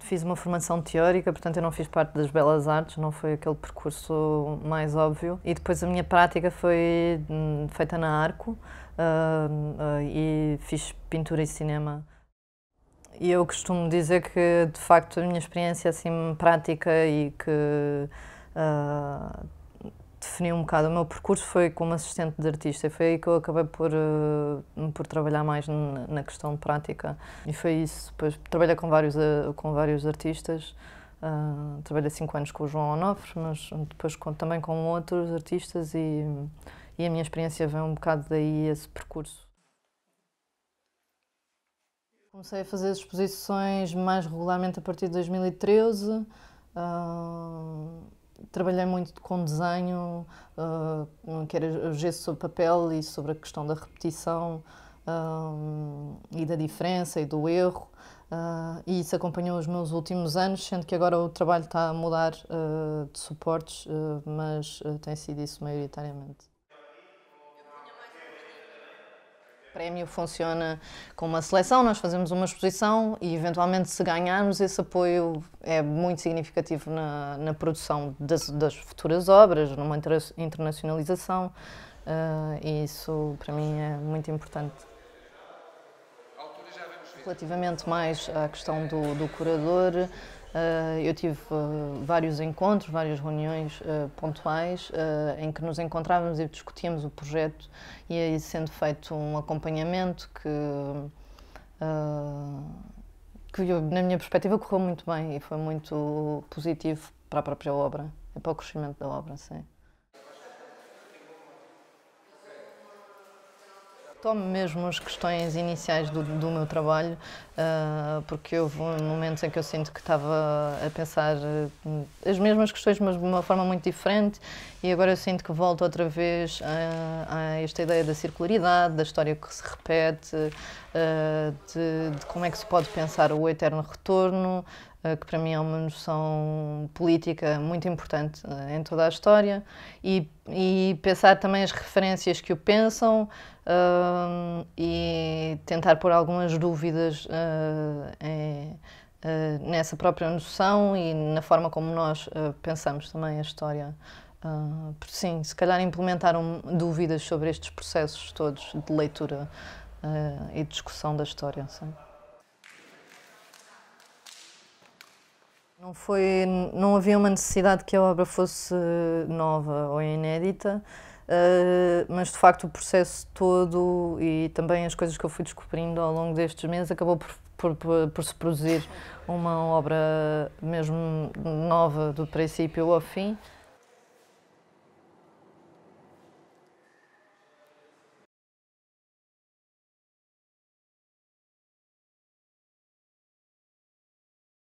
fiz uma formação teórica, portanto eu não fiz parte das belas artes, não foi aquele percurso mais óbvio. E depois a minha prática foi hum, feita na Arco uh, uh, e fiz pintura e cinema. E eu costumo dizer que, de facto, a minha experiência assim prática e que uh, definiu um bocado o meu percurso foi como assistente de artista e foi aí que eu acabei por, eh, por trabalhar mais na, questão prática e foi isso. Depois trabalhei com vários, eh, com vários artistas, uh, trabalhei cinco anos com o João Onofre, mas depois com, também com outros artistas e, e a minha experiência vem um bocado daí esse percurso. Comecei a fazer exposições mais regularmente a partir de 2013. Uh, trabalhei muito com desenho, uh, que era gesso sobre papel e sobre a questão da repetição ah, e da diferença e do erro. Uh, e isso acompanhou os meus últimos anos, sendo que agora o trabalho está a mudar uh, de suportes, mas tem sido isso maioritariamente. O prémio funciona com uma seleção, nós fazemos uma exposição e, eventualmente, se ganharmos, esse apoio é muito significativo na, na produção das, das, futuras obras, numa internacionalização. Uh, e isso, para mim, é muito importante. Relativamente mais à questão do, do curador, eh, eu tive eh, vários encontros, várias reuniões eh, pontuais em que nos encontrávamos e discutíamos o projeto e aí sendo feito um acompanhamento que, que na minha perspectiva correu muito bem e foi muito positivo para a própria obra, para o crescimento da obra, sim. Tomo mesmo as questões iniciais do, do meu trabalho, uh, porque houve momentos em que eu sinto que estava a pensar eh, as mesmas questões, mas de uma forma muito diferente, e agora eu sinto que volto outra vez a, a esta ideia da circularidade, da história que se repete, uh, de, de, como é que se pode pensar o eterno retorno, eh, que para mim é uma noção política muito importante eh, em toda a história, e, e pensar também as referências que o pensam uh, e tentar pôr algumas dúvidas uh, em, uh, nessa própria noção e na forma como nós pensamos também a história. sim, se calhar implementaram dúvidas sobre estes processos todos de leitura e discussão da história. Sim. Não, foi, não havia uma necessidade que a obra fosse nova ou inédita, eh, mas de facto o processo todo e também as coisas que eu fui descobrindo ao longo destes meses acabou por, por, por, por se produzir uma obra mesmo nova do princípio ao fim.